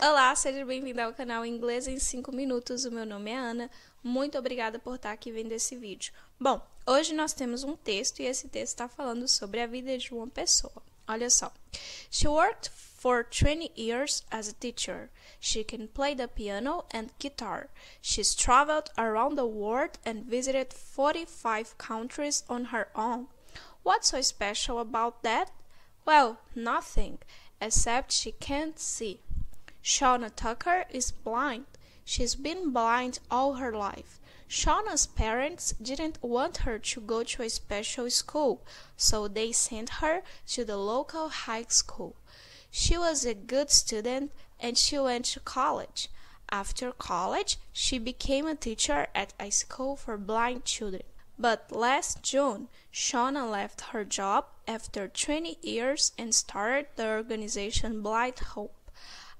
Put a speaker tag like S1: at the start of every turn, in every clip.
S1: Olá, seja bem-vindo ao canal Inglês em 5 Minutos. O meu nome é Ana. Muito obrigada por estar aqui vendo esse vídeo. Bom, hoje nós temos um texto e esse texto está falando sobre a vida de uma pessoa. Olha só. She worked for 20 years as a teacher. She can play the piano and guitar. She's traveled around the world and visited 45 countries on her own. What's so special about that? Well, nothing, except she can't see. Shauna Tucker is blind. She's been blind all her life. Shauna's parents didn't want her to go to a special school, so they sent her to the local high school. She was a good student and she went to college. After college, she became a teacher at a school for blind children. But last June, Shauna left her job after 20 years and started the organization Blind Hope.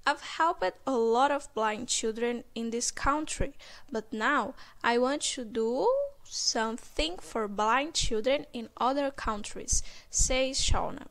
S1: I've helped a lot of blind children in this country, but now I want to do something for blind children in other countries, says Shauna.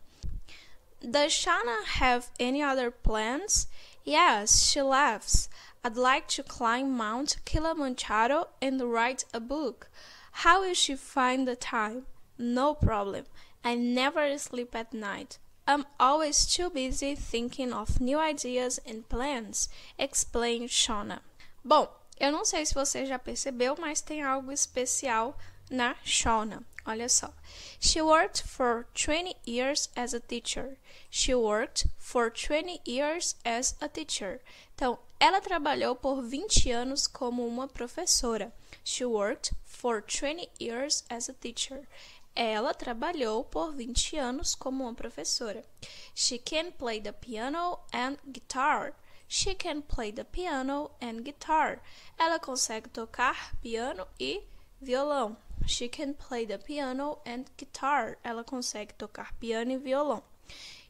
S1: Does Shauna have any other plans? Yes, she laughs. I'd like to climb Mount Kilimanjaro and write a book. How will she find the time? No problem. I never sleep at night. I'm always too busy thinking of new ideas and plans, explained Shona. Bom, eu não sei se você já percebeu, mas tem algo especial na Shona. Olha só. She worked for 20 years as a teacher. She worked for 20 years as a teacher. Então, ela trabalhou por 20 anos como uma professora. She worked for 20 years as a teacher. Ela trabalhou por 20 anos como uma professora. She can play the piano and guitar. She can play the piano and guitar. Ela consegue tocar piano e violão. She can play the piano and guitar. Ela consegue tocar piano e violão.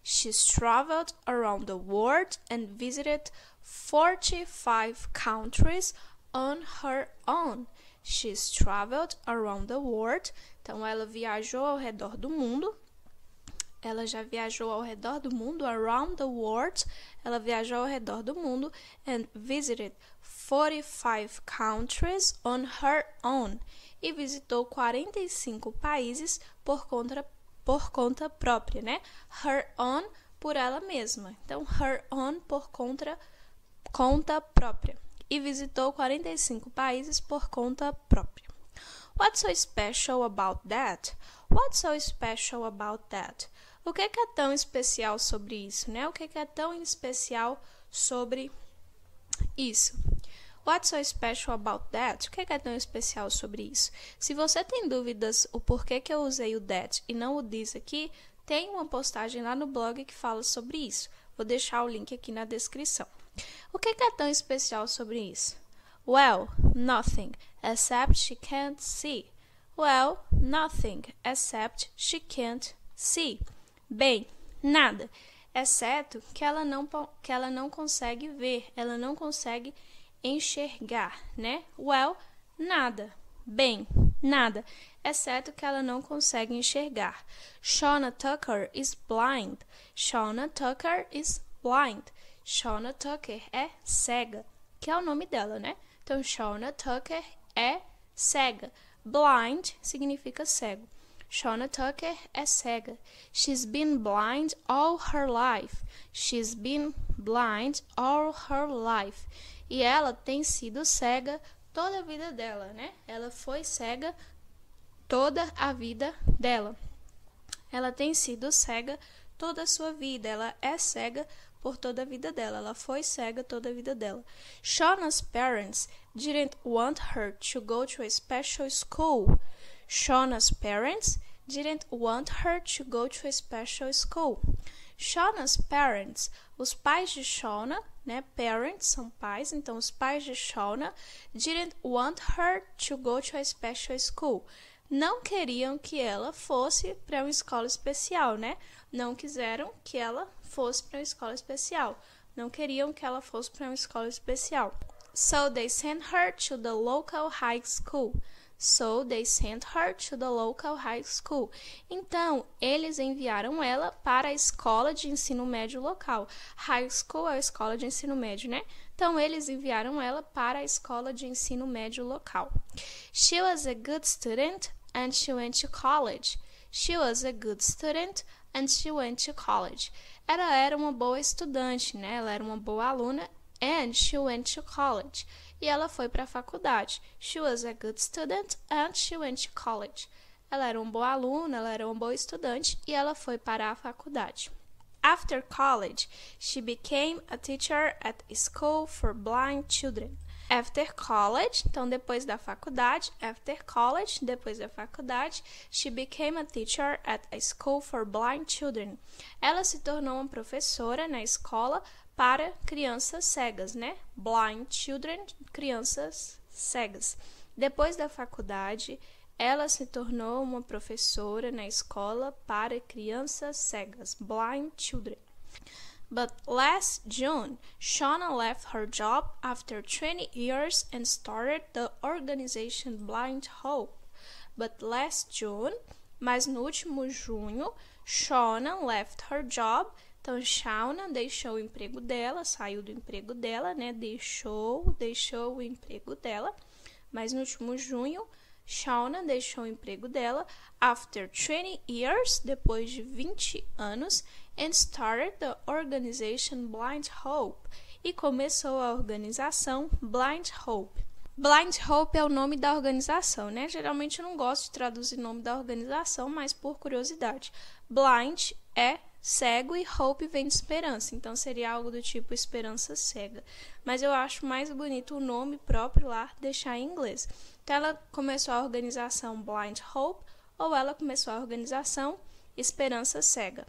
S1: She's traveled around the world and visited 45 countries on her own. She's traveled around the world. Então ela viajou ao redor do mundo. Ela já viajou ao redor do mundo, around the world. Ela viajou ao redor do mundo and visited 45 countries on her own. E visitou 45 países por conta por conta própria, né? Her own por ela mesma. Então her own por conta conta própria e visitou 45 países por conta própria. What's so special about that? What's so special about that? O que é, que é tão especial sobre isso, né? O que é, que é tão especial sobre isso? What's so special about that? O que é, que é tão especial sobre isso? Se você tem dúvidas o porquê que eu usei o that e não o this aqui, tem uma postagem lá no blog que fala sobre isso. Vou deixar o link aqui na descrição. O que é tão especial sobre isso? Well, nothing, except she can't see. Well, nothing, except she can't see. Bem, nada, exceto que ela não, que ela não consegue ver, ela não consegue enxergar, né? Well, nada. Bem, nada, exceto que ela não consegue enxergar. Shauna Tucker is blind. Shauna Tucker is blind. Shauna Tucker é cega, que é o nome dela, né? Então, Shauna Tucker é cega. Blind significa cego. Shauna Tucker é cega. She's been blind all her life. She's been blind all her life. E ela tem sido cega toda a vida dela, né? Ela foi cega toda a vida dela. Ela tem sido cega toda a sua vida. Ela é cega por toda a vida dela. Ela foi cega toda a vida dela. Shauna's parents didn't want her to go to a special school. Shauna's parents didn't want her to go to a special school. Shauna's parents, os pais de Shauna, né? Parents são pais, então os pais de Shauna didn't want her to go to a special school. Não queriam que ela fosse para uma escola especial, né? não quiseram que ela fosse para uma escola especial. Não queriam que ela fosse para uma escola especial. So they sent her to the local high school. So they sent her to the local high school. Então, eles enviaram ela para a escola de ensino médio local. High school é a escola de ensino médio, né? Então, eles enviaram ela para a escola de ensino médio local. She was a good student and she went to college. She was a good student and she went to college. Ela era uma boa estudante, né? Ela era uma boa aluna and she went to college. E ela foi para a faculdade. She was a good student and she went to college. Ela era uma boa aluna, ela era uma boa estudante e ela foi para a faculdade. After college, she became a teacher at a school for blind children. After college, então depois da faculdade, after college, depois da faculdade, she became a teacher at a school for blind children. Ela se tornou uma professora na escola para crianças cegas, né? Blind children, crianças cegas. Depois da faculdade, ela se tornou uma professora na escola para crianças cegas, blind children. But last June, Shauna left her job after 20 years and started the organization Blind Hope. But last June, mas no último junho, Shauna left her job. Então, Shauna deixou o emprego dela, saiu do emprego dela, né? Deixou, deixou o emprego dela. Mas no último junho, Shauna deixou o emprego dela after 20 years, depois de 20 anos, and started the organization Blind Hope e começou a organização Blind Hope. Blind Hope é o nome da organização, né? Geralmente eu não gosto de traduzir o nome da organização, mas por curiosidade. Blind é cego e hope vem de esperança, então seria algo do tipo esperança cega. Mas eu acho mais bonito o nome próprio lá deixar em inglês. Então ela começou a organização Blind Hope ou ela começou a organização Esperança Cega.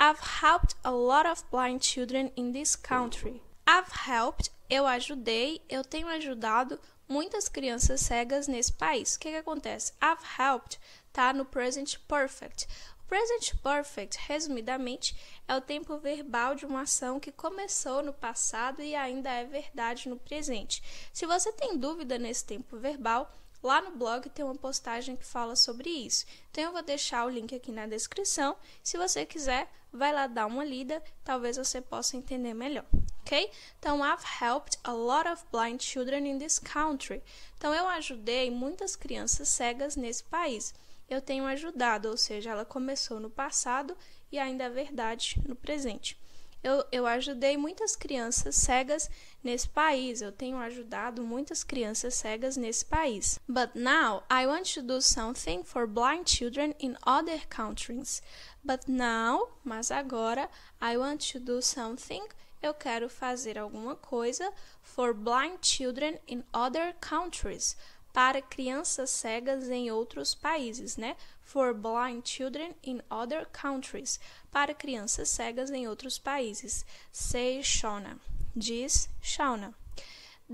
S1: I've helped a lot of blind children in this country. I've helped, eu ajudei, eu tenho ajudado muitas crianças cegas nesse país. O que, que acontece? I've helped tá no present perfect. Present Perfect, resumidamente, é o tempo verbal de uma ação que começou no passado e ainda é verdade no presente. Se você tem dúvida nesse tempo verbal, lá no blog tem uma postagem que fala sobre isso. Então eu vou deixar o link aqui na descrição. Se você quiser, vai lá dar uma lida, talvez você possa entender melhor. Ok? Então, I've helped a lot of blind children in this country. Então, eu ajudei muitas crianças cegas nesse país eu tenho ajudado, ou seja, ela começou no passado e ainda é verdade no presente. Eu, eu ajudei muitas crianças cegas nesse país. Eu tenho ajudado muitas crianças cegas nesse país. But now I want to do something for blind children in other countries. But now, mas agora, I want to do something. Eu quero fazer alguma coisa for blind children in other countries para crianças cegas em outros países, né? For blind children in other countries, para crianças cegas em outros países. Say Shauna, diz Shauna.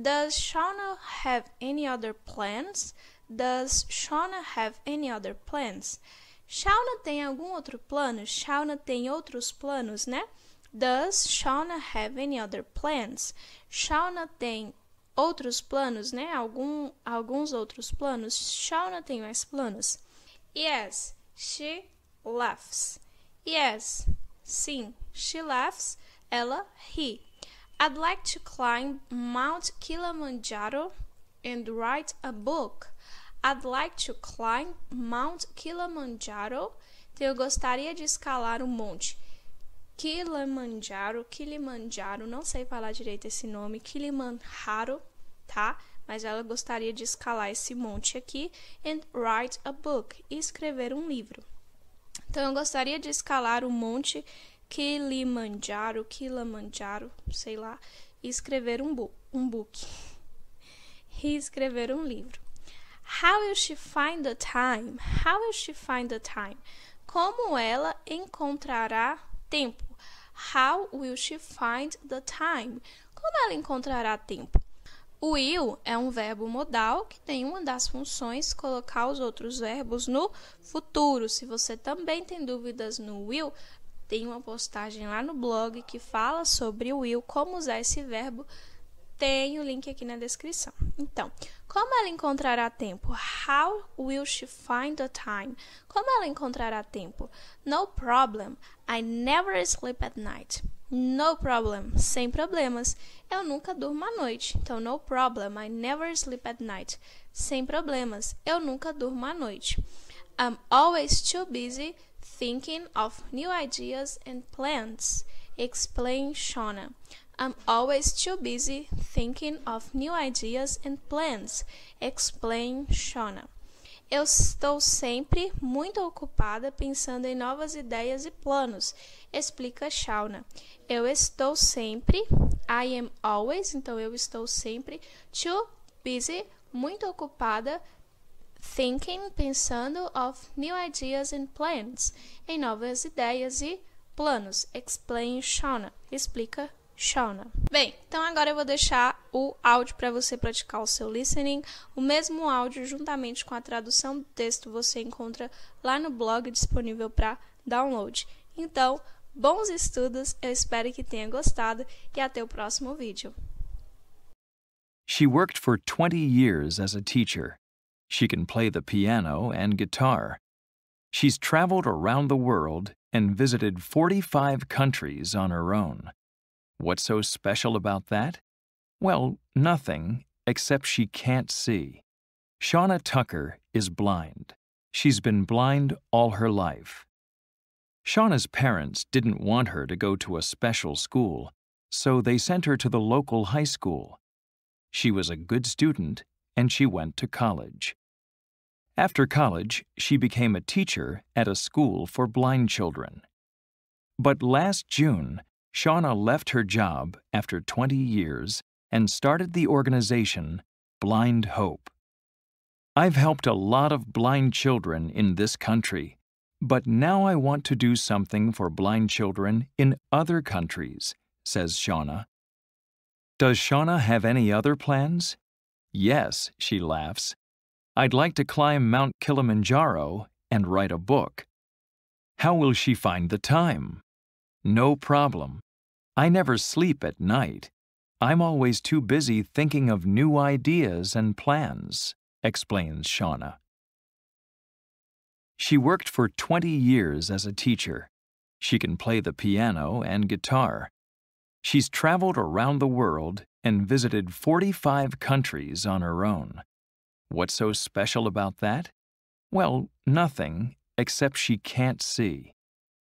S1: Does Shauna have any other plans? Does Shauna have any other plans? Shauna tem algum outro plano? Shauna tem outros planos, né? Does Shauna have any other plans? Shauna tem outros planos, né? Algum, alguns outros planos. Shauna tem mais planos. Yes, she laughs. Yes, sim, she laughs. Ela ri. I'd like to climb Mount Kilimanjaro and write a book. I'd like to climb Mount Kilimanjaro. Então, eu gostaria de escalar um monte. Kilimanjaro, Kilimanjaro, não sei falar direito esse nome, Kilimanjaro, tá? Mas ela gostaria de escalar esse monte aqui and write a book, e escrever um livro. Então eu gostaria de escalar o monte Kilimanjaro, Kilimanjaro, sei lá, e escrever um, bu um book. e escrever um livro. How will she find the time? How will she find the time? Como ela encontrará tempo? How will she find the time? Como ela encontrará tempo? O will é um verbo modal que tem uma das funções colocar os outros verbos no futuro. Se você também tem dúvidas no will, tem uma postagem lá no blog que fala sobre o will, como usar esse verbo tem o link aqui na descrição. Então, como ela encontrará tempo? How will she find the time? Como ela encontrará tempo? No problem. I never sleep at night. No problem. Sem problemas. Eu nunca durmo à noite. Então, no problem. I never sleep at night. Sem problemas. Eu nunca durmo à noite. I'm always too busy thinking of new ideas and plans. Explain Shona. I'm always too busy thinking of new ideas and plans, explain Shona. Eu estou sempre muito ocupada pensando em novas ideias e planos, explica Shauna. Eu estou sempre, I am always, então eu estou sempre too busy, muito ocupada thinking, pensando of new ideas and plans, em novas ideias e planos, explain Shauna, explica Shauna. Bem, então agora eu vou deixar o áudio para você praticar o seu listening. O mesmo áudio, juntamente com a tradução do texto, você encontra lá no blog disponível para download. Então, bons estudos, eu espero que tenha gostado e até o próximo vídeo.
S2: She worked for 20 years as a teacher. She can play the piano and guitar. She's traveled around the world and visited 45 countries on her own. What's so special about that? Well, nothing, except she can't see. Shauna Tucker is blind. She's been blind all her life. Shauna's parents didn't want her to go to a special school, so they sent her to the local high school. She was a good student, and she went to college. After college, she became a teacher at a school for blind children. But last June, Shauna left her job after 20 years and started the organization Blind Hope. I've helped a lot of blind children in this country, but now I want to do something for blind children in other countries, says Shauna. Does Shauna have any other plans? Yes, she laughs. I'd like to climb Mount Kilimanjaro and write a book. How will she find the time? No problem. I never sleep at night. I'm always too busy thinking of new ideas and plans, explains Shauna. She worked for 20 years as a teacher. She can play the piano and guitar. She's traveled around the world and visited 45 countries on her own. What's so special about that? Well, nothing, except she can't see.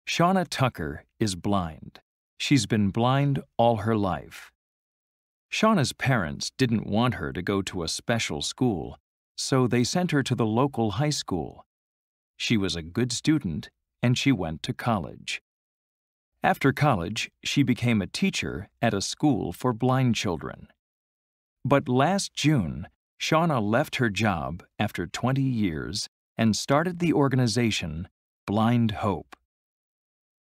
S2: Shauna Tucker is blind. She's been blind all her life. Shauna's parents didn't want her to go to a special school, so they sent her to the local high school. She was a good student, and she went to college. After college, she became a teacher at a school for blind children. But last June, Shauna left her job after 20 years and started the organization Blind Hope.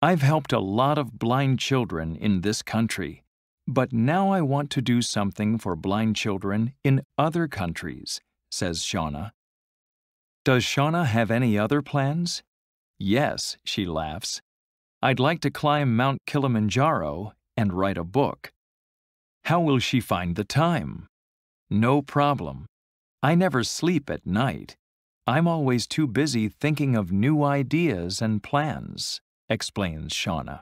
S2: I've helped a lot of blind children in this country, but now I want to do something for blind children in other countries, says Shauna. Does Shauna have any other plans? Yes, she laughs. I'd like to climb Mount Kilimanjaro and write a book. How will she find the time? No problem. I never sleep at night. I'm always too busy thinking of new ideas and plans explains Shauna.